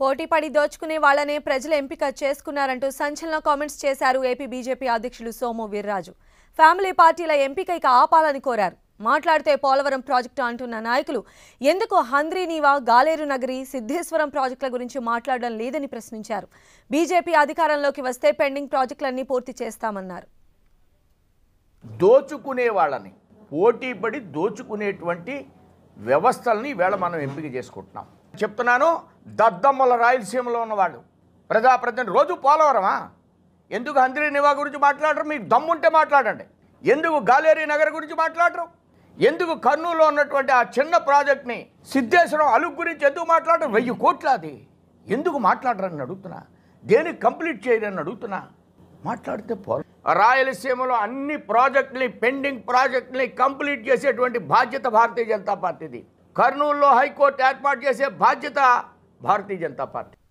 పోటీపడి దోచుకునే వాళ్లనే ప్రజలు ఎంపిక చేసుకున్నారంటూ సంచలన కామెంట్స్ చేశారు ఏపీ బీజేపీ అధ్యక్షులు సోము వీర్రాజు ఫ్యామిలీ పార్టీల ఎంపిక ఇక ఆపాలని కోరారు మాట్లాడితే పోలవరం ప్రాజెక్టు అంటున్న నాయకులు ఎందుకు హంద్రీనీవా గాలేరు నగరి సిద్ధేశ్వరం ప్రాజెక్టుల గురించి మాట్లాడడం లేదని ప్రశ్నించారు బీజేపీ అధికారంలోకి వస్తే పెండింగ్ ప్రాజెక్టులన్నీ పూర్తి చేస్తామన్నారు దోచుకునే వాళ్ళని పడి దోచుకునేటువంటి వ్యవస్థలని వేళ మనం ఎంపిక చేసుకుంటున్నాం చెప్తున్నాను దద్దమ్మల రాయలసీమలో ఉన్నవాళ్ళు ప్రజాప్రతినిధి రోజు పోలవరమా ఎందుకు హంద్రీ నివా గురించి మాట్లాడరు మీకు దమ్ముంటే మాట్లాడండి ఎందుకు గాలేరీ నగర్ గురించి మాట్లాడరు ఎందుకు కర్నూలులో ఉన్నటువంటి ఆ చిన్న ప్రాజెక్ట్ని సిద్ధేశ్వరం అలుగు గురించి ఎందుకు మాట్లాడరు వెయ్యి అది ఎందుకు మాట్లాడరని అడుగుతున్నా దేనికి కంప్లీట్ చేయరని అడుగుతున్నా మాట్లాడితే పోల రాయలసీమలో అన్ని ప్రాజెక్టుని పెండింగ్ ప్రాజెక్టుని కంప్లీట్ చేసేటువంటి బాధ్యత భారతీయ జనతా పార్టీది कर्नूल हाईकर्ट एर्पट्ठे बाध्यता भारतीय जनता पार्टी